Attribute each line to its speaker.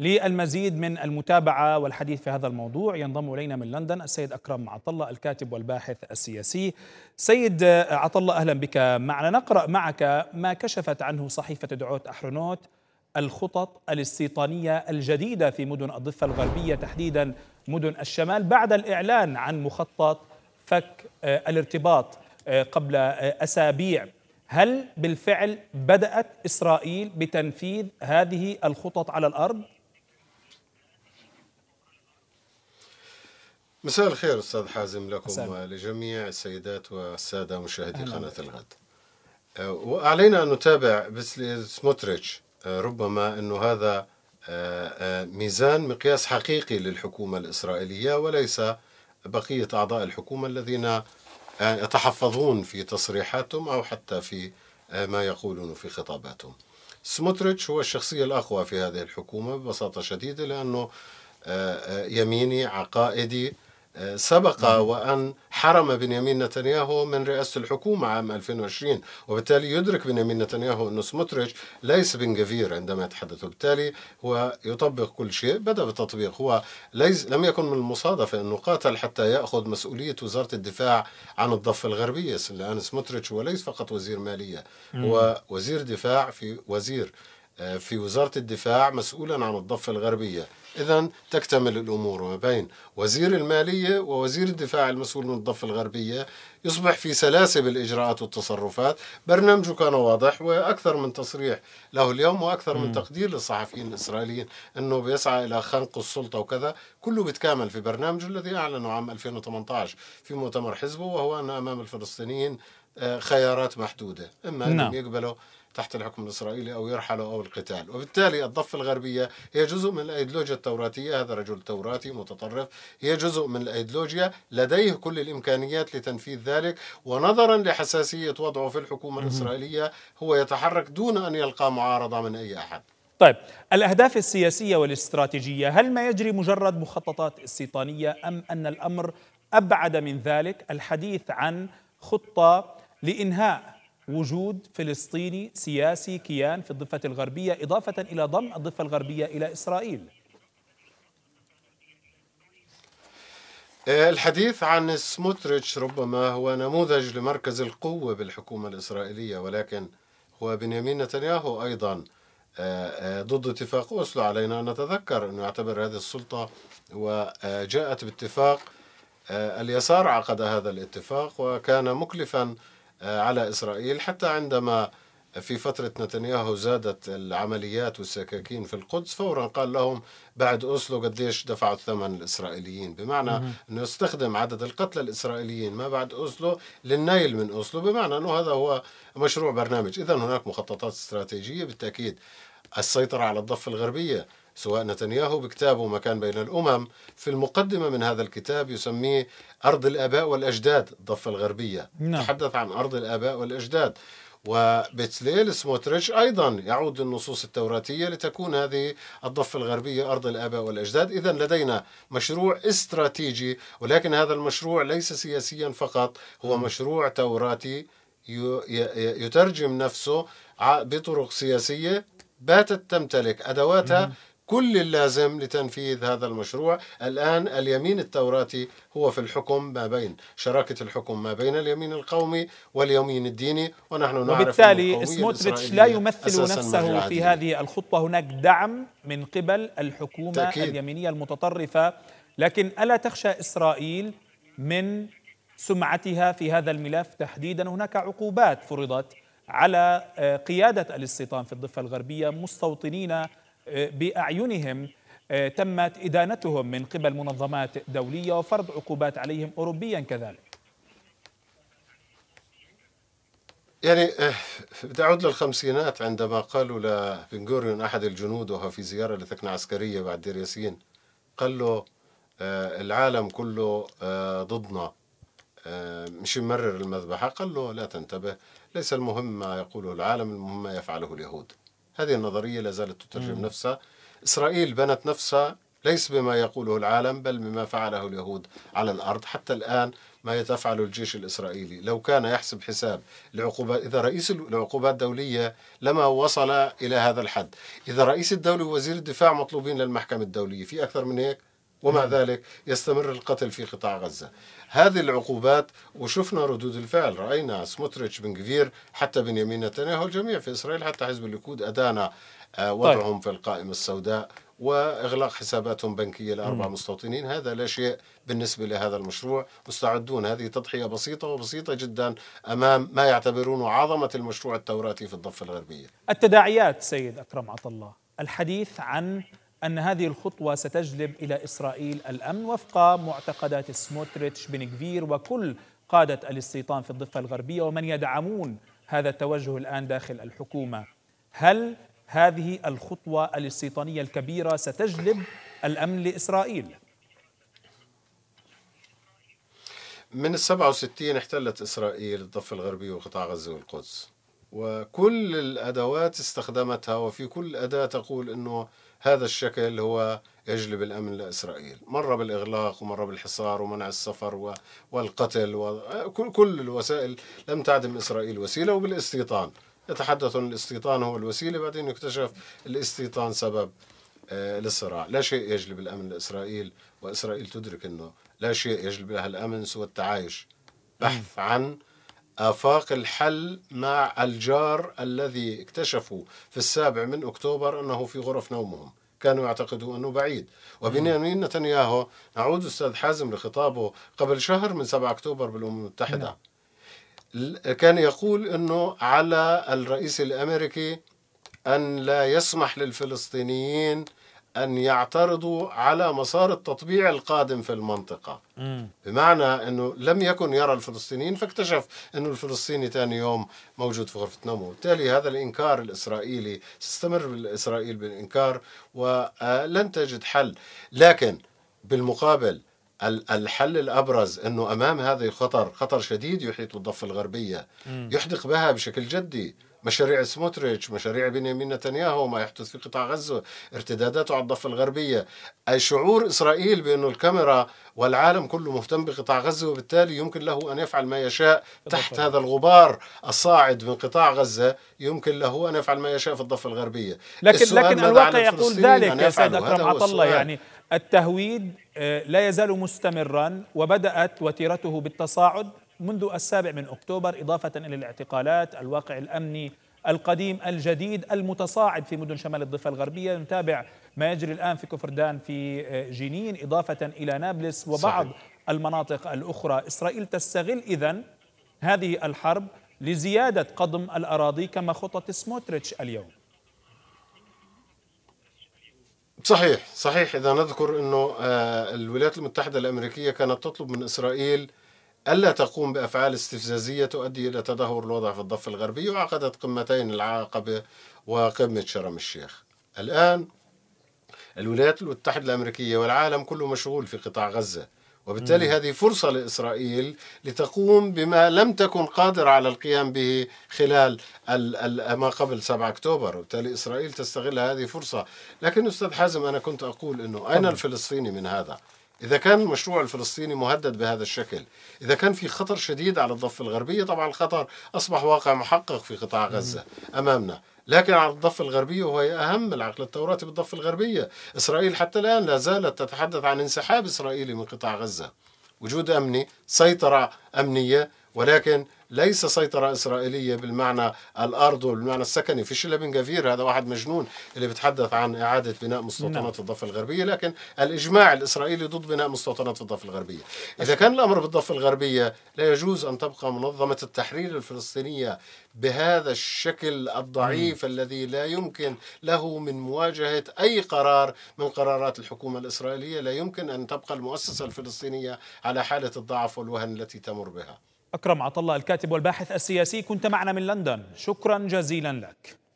Speaker 1: للمزيد من المتابعة والحديث في هذا الموضوع ينضم إلينا من لندن السيد أكرم عطلة الكاتب والباحث السياسي سيد عطلة أهلا بك معنا نقرأ معك ما كشفت عنه صحيفة دعوت أحرنوت الخطط الاستيطانية الجديدة في مدن الضفة الغربية تحديدا مدن الشمال بعد الإعلان عن مخطط فك الارتباط قبل أسابيع هل بالفعل بدأت إسرائيل بتنفيذ هذه الخطط على الأرض؟ مساء الخير استاذ
Speaker 2: حازم لكم سلام. ولجميع السيدات والساده مشاهدي قناه الغد أه، وعلينا ان نتابع سموتريتش أه، ربما انه هذا أه، ميزان مقياس حقيقي للحكومه الاسرائيليه وليس بقيه اعضاء الحكومه الذين يتحفظون في تصريحاتهم او حتى في ما يقولون في خطاباتهم. سموتريتش هو الشخصيه الاقوى في هذه الحكومه ببساطه شديده لانه يميني عقائدي آه، سبق نعم. وأن حرم بنيامين نتنياهو من رئاسة الحكومة عام 2020 وبالتالي يدرك بنيامين نتنياهو أن سموتريتش ليس بن جفير عندما يتحدث وبالتالي هو يطبق كل شيء بدأ بالتطبيق هو ليس لم يكن من المصادفة أنه قاتل حتى يأخذ مسؤولية وزارة الدفاع عن الضفة الغربية لأن سموتريتش هو ليس فقط وزير مالية هو وزير دفاع في وزير آه، في وزارة الدفاع مسؤولا عن الضفة الغربية إذا تكتمل الأمور ما بين وزير المالية ووزير الدفاع المسؤول من الضفة الغربية يصبح في سلاسل الإجراءات والتصرفات برنامجه كان واضح وأكثر من تصريح له اليوم وأكثر من تقدير للصحفيين الإسرائيليين أنه بيسعى إلى خنق السلطة وكذا كله بيتكامل في برنامجه الذي أعلنه عام 2018 في مؤتمر حزبه وهو أن أمام الفلسطينيين آه، خيارات محدودة إما أن نعم. يقبلوا تحت الحكم الإسرائيلي أو يرحلوا أو القتال وبالتالي الضفة الغربية هي جزء من الأيديولوجيا التوراتية هذا رجل توراتي متطرف هي جزء من الأيديولوجيا لديه كل الإمكانيات لتنفيذ ذلك ونظرا لحساسية وضعه في الحكومة الإسرائيلية
Speaker 1: هو يتحرك دون أن يلقى معارضة من أي أحد طيب الأهداف السياسية والاستراتيجية هل ما يجري مجرد مخططات استيطانية أم أن الأمر أبعد من ذلك الحديث عن خطة لإنهاء وجود فلسطيني سياسي كيان في الضفة الغربية إضافة إلى ضم الضفة الغربية إلى إسرائيل الحديث عن
Speaker 2: سموتريتش ربما هو نموذج لمركز القوة بالحكومة الإسرائيلية ولكن هو بنيامين نتنياهو أيضا آه، آه، ضد اتفاق أوسلو علينا أن نتذكر أنه يعتبر هذه السلطة وجاءت باتفاق آه، اليسار عقد هذا الاتفاق وكان مكلفا آه، على إسرائيل حتى عندما في فترة نتنياهو زادت العمليات والسكاكين في القدس فورا قال لهم بعد أوسلو قديش دفعوا الثمن الإسرائيليين بمعنى أنه يستخدم عدد القتلى الإسرائيليين ما بعد أوسلو للنيل من أوسلو بمعنى أنه هذا هو مشروع برنامج إذا هناك مخططات استراتيجية بالتأكيد السيطرة على الضفة الغربية سواء نتنياهو بكتابه مكان بين الأمم في المقدمة من هذا الكتاب يسميه أرض الآباء والأجداد الضفة الغربية نعم. تحدث عن أرض الآباء والأجداد وبتليل سموتريتش أيضا يعود للنصوص التوراتية لتكون هذه الضفة الغربية أرض الآباء والأجداد إذا لدينا مشروع استراتيجي ولكن هذا المشروع ليس سياسيا فقط هو نعم. مشروع توراتي يترجم نفسه بطرق سياسية باتت تمتلك أدواتها نعم. كل اللازم لتنفيذ هذا المشروع الآن اليمين التوراتي هو في الحكم ما بين شراكة الحكم ما بين اليمين القومي واليمين الديني ونحن نعرف وبالتالي سموتريتش لا يمثل نفسه في
Speaker 1: هذه الخطة هناك دعم من قبل الحكومة تأكيد. اليمينية المتطرفة لكن ألا تخشى إسرائيل من سمعتها في هذا الملف تحديدا هناك عقوبات فرضت على آه، قيادة الاستيطان في الضفة الغربية مستوطنين بأعينهم آه، تمت إدانتهم من قبل منظمات دولية وفرض عقوبات عليهم أوروبيا كذلك
Speaker 2: يعني بدي آه، أعود للخمسينات عندما قالوا لبنغوريون أحد الجنود وهو في زيارة لثكنة عسكرية بعد دير ياسين قال له آه، العالم كله ضدنا مش ممرر المذبحة قال له لا تنتبه ليس المهم ما يقوله العالم المهم ما يفعله اليهود هذه النظرية لا زالت تترجم مم. نفسها إسرائيل بنت نفسها ليس بما يقوله العالم بل بما فعله اليهود على الأرض حتى الآن ما يتفعل الجيش الإسرائيلي لو كان يحسب حساب العقوبات إذا رئيس العقوبات الدولية لما وصل إلى هذا الحد إذا رئيس الدولة ووزير الدفاع مطلوبين للمحكمة الدولية في أكثر من هيك ومع نعم. ذلك يستمر القتل في قطاع غزة هذه العقوبات وشفنا ردود الفعل رأينا سموتريتش بن كفير حتى بنيامين نتنياهو الجميع في إسرائيل حتى حزب الليكود أدانا آه، طيب. وضعهم طيب. في القائمة السوداء واغلاق حساباتهم بنكيه لاربع مستوطنين هذا لا شيء بالنسبه لهذا المشروع مستعدون هذه تضحيه بسيطه وبسيطه جدا امام ما يعتبرونه عظمه المشروع التوراتي في الضفه الغربيه.
Speaker 1: التداعيات سيد اكرم عطا الله، الحديث عن أن هذه الخطوة ستجلب إلى إسرائيل الأمن وفق معتقدات سموتريتش بن كفير وكل قادة الاستيطان في الضفة الغربية ومن يدعمون هذا التوجه الآن داخل الحكومة هل هذه الخطوة الاستيطانية الكبيرة ستجلب الأمن لإسرائيل؟
Speaker 2: من ال 67 احتلت إسرائيل الضفة الغربية وقطاع غزة والقدس وكل الأدوات استخدمتها وفي كل أداة تقول أنه هذا الشكل هو يجلب الأمن لإسرائيل مرة بالإغلاق ومرة بالحصار ومنع السفر والقتل وكل الوسائل لم تعدم إسرائيل وسيلة وبالاستيطان يتحدثون الاستيطان هو الوسيلة بعدين يكتشف الاستيطان سبب آه، للصراع لا شيء يجلب الأمن لإسرائيل وإسرائيل تدرك أنه لا شيء يجلب لها الأمن سوى التعايش بحث عن آفاق الحل مع الجار الذي اكتشفوا في السابع من أكتوبر أنه في غرف نومهم كانوا يعتقدوا أنه بعيد وبنيامين نتنياهو نعود أستاذ حازم لخطابه قبل شهر من 7 أكتوبر بالأمم المتحدة نعم. كان يقول انه على الرئيس الامريكي ان لا يسمح للفلسطينيين أن يعترضوا على مسار التطبيع القادم في المنطقة مم. بمعنى أنه لم يكن يرى الفلسطينيين فاكتشف أنه الفلسطيني ثاني يوم موجود في غرفة نومه وبالتالي هذا الإنكار الإسرائيلي تستمر إسرائيل بالإنكار ولن آه، تجد حل لكن بالمقابل الحل الابرز انه امام هذا الخطر خطر شديد يحيط بالضفه الغربيه مم. يحدق بها بشكل جدي مشاريع سموتريتش مشاريع بنيامين نتنياهو ما يحدث في قطاع غزة ارتداداته على الضفة الغربية أي شعور إسرائيل بأن الكاميرا والعالم كله مهتم بقطاع غزة وبالتالي يمكن له أن يفعل ما يشاء تحت هذا الغبار الصاعد من قطاع غزة يمكن له أن يفعل ما يشاء في الضفة الغربية لكن, لكن الواقع يقول ذلك يا سيد أكرم عطلة يعني
Speaker 1: التهويد آه، لا يزال مستمرا وبدأت وتيرته بالتصاعد منذ السابع من أكتوبر إضافة إلى الاعتقالات الواقع الأمني القديم الجديد المتصاعد في مدن شمال الضفة الغربية نتابع ما يجري الآن في كفردان في آه، جنين إضافة إلى نابلس وبعض صحيح. المناطق الأخرى إسرائيل تستغل اذا هذه الحرب لزيادة قضم الأراضي كما خطة سموتريتش اليوم صحيح
Speaker 2: صحيح إذا نذكر أنه آه، الولايات المتحدة الأمريكية كانت تطلب من إسرائيل ألا تقوم بأفعال استفزازية تؤدي إلى تدهور الوضع في الضفة الغربية وعقدت قمتين العقبة وقمة شرم الشيخ الآن الولايات المتحدة الأمريكية والعالم كله مشغول في قطاع غزة وبالتالي مم. هذه فرصة لإسرائيل لتقوم بما لم تكن قادرة على القيام به خلال الـ الـ ما قبل 7 أكتوبر وبالتالي إسرائيل تستغل هذه فرصة لكن أستاذ حازم أنا كنت أقول أنه أين الفلسطيني من هذا إذا كان المشروع الفلسطيني مهدد بهذا الشكل إذا كان في خطر شديد على الضفة الغربية طبعا الخطر أصبح واقع محقق في قطاع غزة أمامنا لكن على الضفة الغربية وهي أهم العقل التوراتي بالضفة الغربية إسرائيل حتى الآن لا زالت تتحدث عن انسحاب إسرائيلي من قطاع غزة وجود أمني سيطرة أمنية ولكن ليس سيطرة إسرائيلية بالمعنى الأرض والمعنى السكني فيش شلة بن جفير هذا واحد مجنون اللي بيتحدث عن إعادة بناء مستوطنات نعم. الضفة الغربية لكن الإجماع الإسرائيلي ضد بناء مستوطنات الضفة الغربية إذا كان الأمر بالضفة الغربية لا يجوز أن تبقى منظمة التحرير الفلسطينية بهذا الشكل الضعيف مم. الذي لا يمكن له من مواجهة أي قرار من قرارات الحكومة الإسرائيلية لا يمكن أن تبقى المؤسسة الفلسطينية على حالة الضعف والوهن
Speaker 1: التي تمر بها أكرم عطلة الكاتب والباحث السياسي كنت معنا من لندن شكرا جزيلا لك